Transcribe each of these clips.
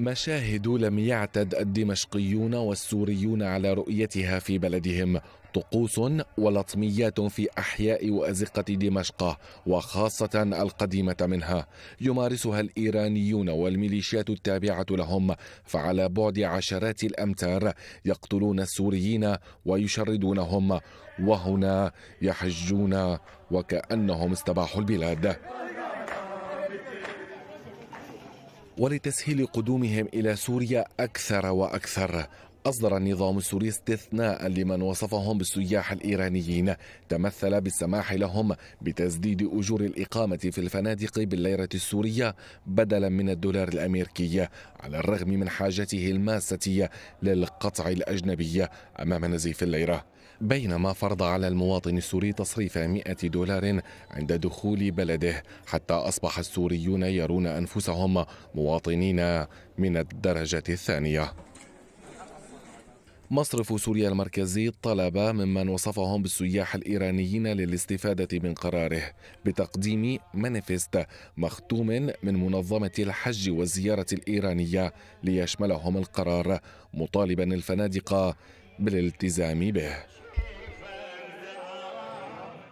مشاهد لم يعتد الدمشقيون والسوريون على رؤيتها في بلدهم طقوس ولطميات في احياء وازقه دمشق وخاصه القديمه منها يمارسها الايرانيون والميليشيات التابعه لهم فعلى بعد عشرات الامتار يقتلون السوريين ويشردونهم وهنا يحجون وكانهم استباحوا البلاد ولتسهيل قدومهم إلى سوريا أكثر وأكثر أصدر النظام السوري استثناء لمن وصفهم بالسياح الإيرانيين تمثل بالسماح لهم بتسديد أجور الإقامة في الفنادق بالليرة السورية بدلا من الدولار الأمريكي على الرغم من حاجته الماسة للقطع الأجنبي أمام نزيف الليرة بينما فرض على المواطن السوري تصريف 100 دولار عند دخول بلده حتى أصبح السوريون يرون أنفسهم مواطنين من الدرجة الثانية مصرف سوريا المركزي طلب ممن وصفهم بالسياح الإيرانيين للاستفادة من قراره بتقديم مانيفيست مختوم من منظمة الحج والزيارة الإيرانية ليشملهم القرار مطالبا الفنادق بالالتزام به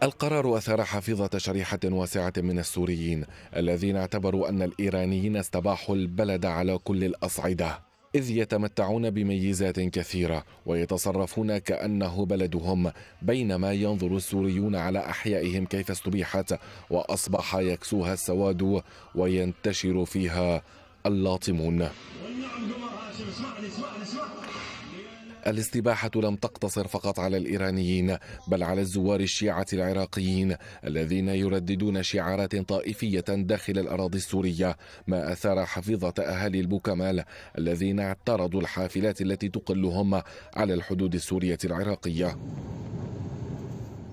القرار أثار حفيظه شريحة واسعة من السوريين الذين اعتبروا أن الإيرانيين استباحوا البلد على كل الأصعدة إذ يتمتعون بميزات كثيرة ويتصرفون كأنه بلدهم بينما ينظر السوريون على أحيائهم كيف استبيحت وأصبح يكسوها السواد وينتشر فيها اللاطمون الاستباحة لم تقتصر فقط على الإيرانيين بل على الزوار الشيعة العراقيين الذين يرددون شعارات طائفية داخل الأراضي السورية ما أثار حفيظة أهالي البوكمال الذين اعترضوا الحافلات التي تقلهم على الحدود السورية العراقية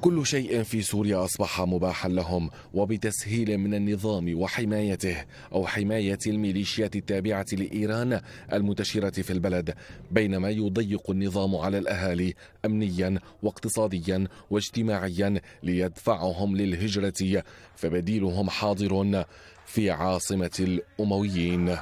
كل شيء في سوريا أصبح مباحا لهم وبتسهيل من النظام وحمايته أو حماية الميليشيات التابعة لإيران المنتشرة في البلد بينما يضيق النظام على الأهالي أمنيا واقتصاديا واجتماعيا ليدفعهم للهجرة فبديلهم حاضر في عاصمة الأمويين